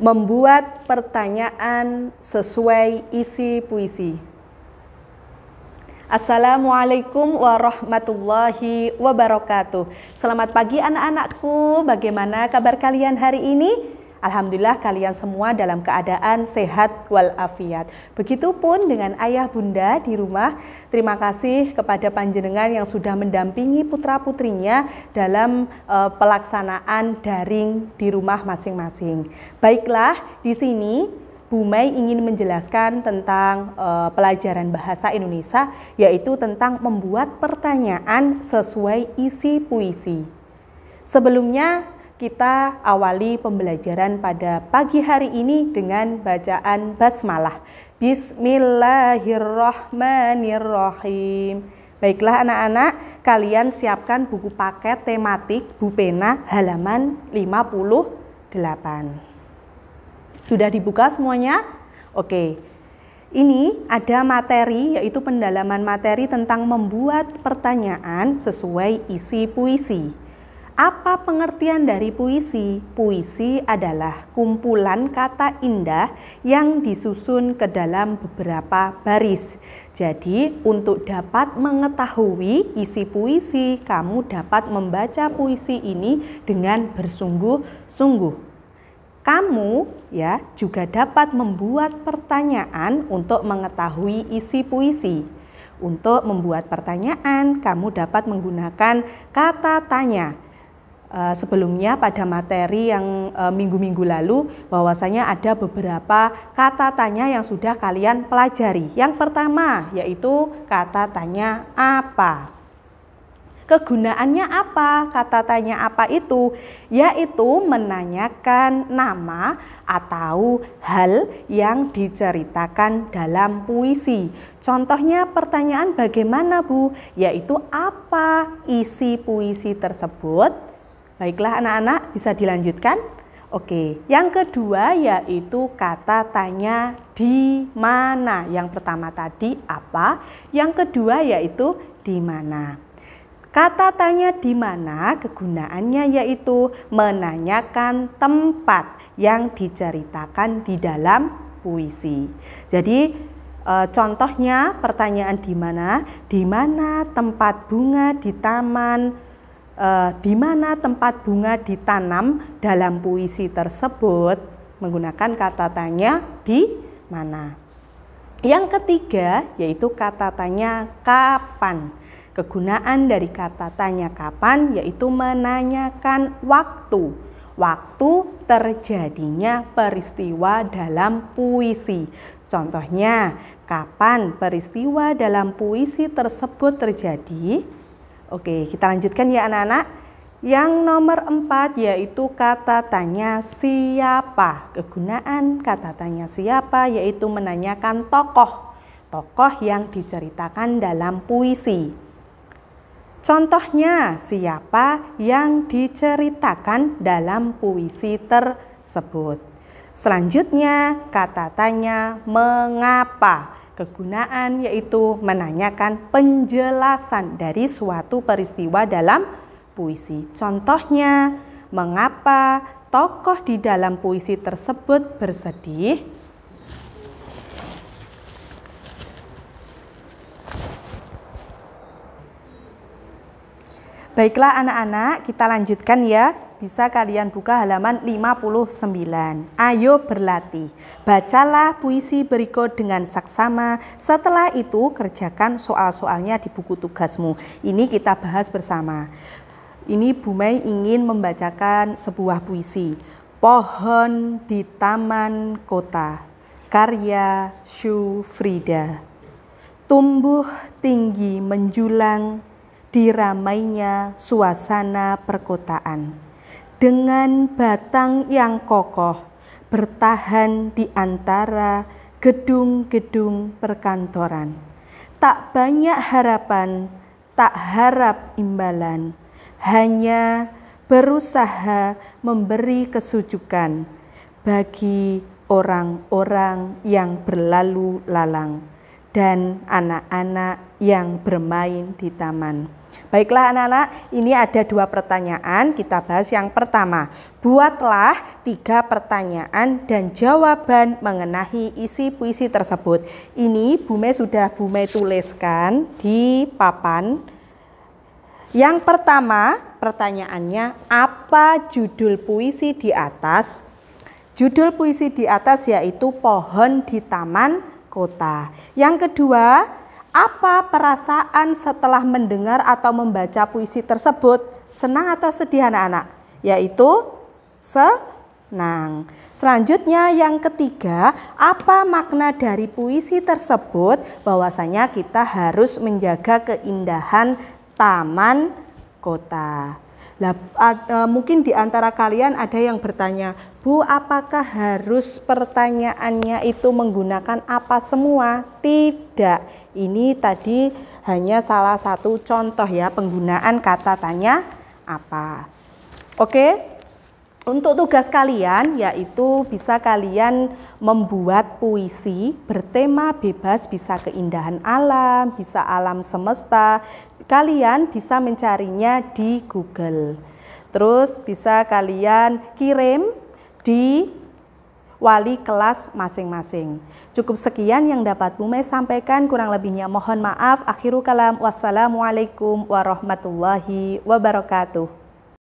membuat pertanyaan sesuai isi puisi. Assalamualaikum warahmatullahi wabarakatuh. Selamat pagi anak-anakku. Bagaimana kabar kalian hari ini? Alhamdulillah kalian semua dalam keadaan sehat walafiat. Begitupun dengan ayah bunda di rumah. Terima kasih kepada panjenengan yang sudah mendampingi putra-putrinya dalam e, pelaksanaan daring di rumah masing-masing. Baiklah, di sini Bu Mei ingin menjelaskan tentang e, pelajaran bahasa Indonesia yaitu tentang membuat pertanyaan sesuai isi puisi. Sebelumnya kita awali pembelajaran pada pagi hari ini dengan bacaan basmalah. Bismillahirrohmanirrohim. Baiklah anak-anak, kalian siapkan buku paket tematik pena halaman 58. Sudah dibuka semuanya? Oke. Ini ada materi yaitu pendalaman materi tentang membuat pertanyaan sesuai isi puisi. Apa pengertian dari puisi? Puisi adalah kumpulan kata indah yang disusun ke dalam beberapa baris. Jadi, untuk dapat mengetahui isi puisi, kamu dapat membaca puisi ini dengan bersungguh-sungguh. Kamu ya juga dapat membuat pertanyaan untuk mengetahui isi puisi. Untuk membuat pertanyaan, kamu dapat menggunakan kata tanya Eh, sebelumnya pada materi yang eh, minggu-minggu lalu bahwasanya ada beberapa kata tanya yang sudah kalian pelajari. Yang pertama yaitu kata tanya apa. Kegunaannya apa? Kata tanya apa itu? Yaitu menanyakan nama atau hal yang diceritakan dalam puisi. Contohnya pertanyaan bagaimana Bu? Yaitu apa isi puisi tersebut? Baiklah anak-anak, bisa dilanjutkan? Oke, yang kedua yaitu kata tanya di mana. Yang pertama tadi apa, yang kedua yaitu di mana. Kata tanya di mana kegunaannya yaitu menanyakan tempat yang diceritakan di dalam puisi. Jadi e, contohnya pertanyaan di mana? Di mana tempat bunga di taman Eh, di mana tempat bunga ditanam dalam puisi tersebut menggunakan kata tanya di mana. Yang ketiga yaitu kata tanya kapan. Kegunaan dari kata tanya kapan yaitu menanyakan waktu. Waktu terjadinya peristiwa dalam puisi. Contohnya, kapan peristiwa dalam puisi tersebut terjadi? Oke, kita lanjutkan ya anak-anak. Yang nomor empat yaitu kata tanya siapa. Kegunaan kata tanya siapa yaitu menanyakan tokoh. Tokoh yang diceritakan dalam puisi. Contohnya siapa yang diceritakan dalam puisi tersebut. Selanjutnya kata tanya mengapa kegunaan yaitu menanyakan penjelasan dari suatu peristiwa dalam puisi. Contohnya, mengapa tokoh di dalam puisi tersebut bersedih? Baiklah anak-anak, kita lanjutkan ya bisa kalian buka halaman 59. Ayo berlatih. Bacalah puisi berikut dengan saksama. Setelah itu kerjakan soal-soalnya di buku tugasmu. Ini kita bahas bersama. Ini Bu Mei ingin membacakan sebuah puisi. Pohon di Taman Kota. Karya Shu Frida. Tumbuh tinggi menjulang di ramainya suasana perkotaan dengan batang yang kokoh bertahan di antara gedung-gedung perkantoran. Tak banyak harapan, tak harap imbalan, hanya berusaha memberi kesujukan bagi orang-orang yang berlalu lalang dan anak-anak yang bermain di taman. Baiklah anak-anak, ini ada dua pertanyaan, kita bahas yang pertama. Buatlah tiga pertanyaan dan jawaban mengenai isi puisi tersebut. Ini Bume sudah Bume tuliskan di papan. Yang pertama, pertanyaannya apa judul puisi di atas? Judul puisi di atas yaitu Pohon di Taman kota. Yang kedua, apa perasaan setelah mendengar atau membaca puisi tersebut? Senang atau sedih anak-anak? Yaitu senang. Selanjutnya yang ketiga, apa makna dari puisi tersebut? Bahwasanya kita harus menjaga keindahan taman kota. Lah, e, mungkin di antara kalian ada yang bertanya, Bu, apakah harus pertanyaannya itu menggunakan apa semua? Tidak. Ini tadi hanya salah satu contoh ya penggunaan kata tanya apa. Oke. Untuk tugas kalian yaitu bisa kalian membuat puisi bertema bebas bisa keindahan alam, bisa alam semesta, kalian bisa mencarinya di Google. Terus bisa kalian kirim di wali kelas masing-masing. Cukup sekian yang dapat Bume sampaikan, kurang lebihnya mohon maaf. Akhiru kalam, wassalamualaikum warahmatullahi wabarakatuh.